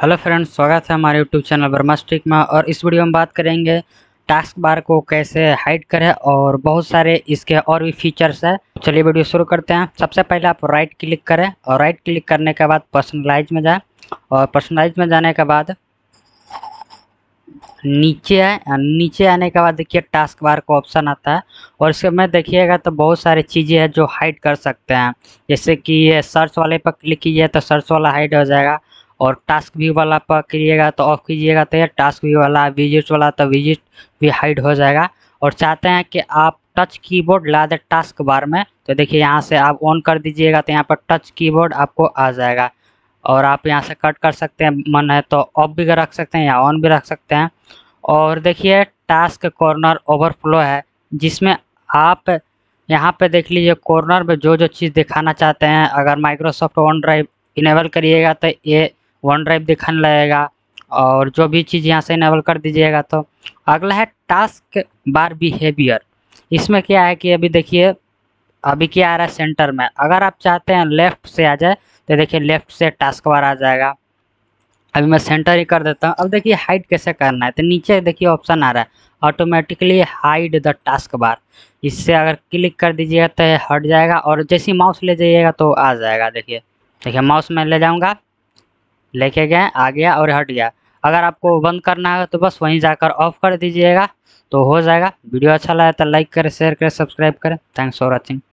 hello friends स्वागत है हमारे यूट्यूब चैनल वर्मा में और इस वीडियो में बात करेंगे टास्क बार को कैसे हाइड करें और बहुत सारे इसके और भी फीचर्स है चलिए वीडियो शुरू करते हैं सबसे पहले आप राइट क्लिक करें और राइट क्लिक करने के बाद पर्सनलाइज में जाएं और पर्सनलाइज में जाने के बाद नीचे आए नीचे आने के बाद देखिए टास्क बार का ऑप्शन आता है और इसके में देखिएगा तो बहुत सारी चीज़ें हैं जो हाइड कर सकते हैं जैसे कि सर्च वाले पर क्लिक कीजिए तो सर्च वाला हाइड हो जाएगा और टास्क व्यू वाला पर करिएगा तो ऑफ कीजिएगा तो यह टास्क व्यू वाला विजिट वाला तो विजिट भी हाइड हो जाएगा और चाहते हैं कि आप टच कीबोर्ड ला दें टास्क बार में तो देखिए यहाँ से आप ऑन कर दीजिएगा तो यहाँ पर टच कीबोर्ड आपको आ जाएगा और आप यहाँ से कट कर सकते हैं मन है तो ऑफ भी रख सकते हैं या ऑन भी रख सकते हैं और देखिए टास्क कॉर्नर ओवरफ्लो है जिसमें आप यहाँ पे देख लीजिए कॉर्नर में जो जो चीज़ दिखाना चाहते हैं अगर माइक्रोसॉफ्ट ऑन ड्राइव इनेबल करिएगा तो ये वन ड्राइव दिखाने लगेगा और जो भी चीज़ यहाँ से इनेबल कर दीजिएगा तो अगला है टास्क बार बिहेवियर इसमें क्या है कि अभी देखिए अभी क्या आ रहा है सेंटर में अगर आप चाहते हैं लेफ्ट से आ जाए तो देखिए लेफ्ट से टास्क बार आ जाएगा अभी मैं सेंटर ही कर देता हूँ अब देखिए हाइड कैसे करना है तो नीचे देखिए ऑप्शन आ रहा है automatically hide the task bar इससे अगर क्लिक कर दीजिएगा तो हट जाएगा और जैसे माउस ले जाइएगा तो आ जाएगा देखिए देखिए माउस में ले जाऊँगा लेके गए आ गया और हट गया अगर आपको बंद करना है तो बस वहीं जाकर ऑफ कर दीजिएगा तो हो जाएगा वीडियो अच्छा लगा तो लाइक करें शेयर करें सब्सक्राइब करें थैंक्स फॉर वॉचिंग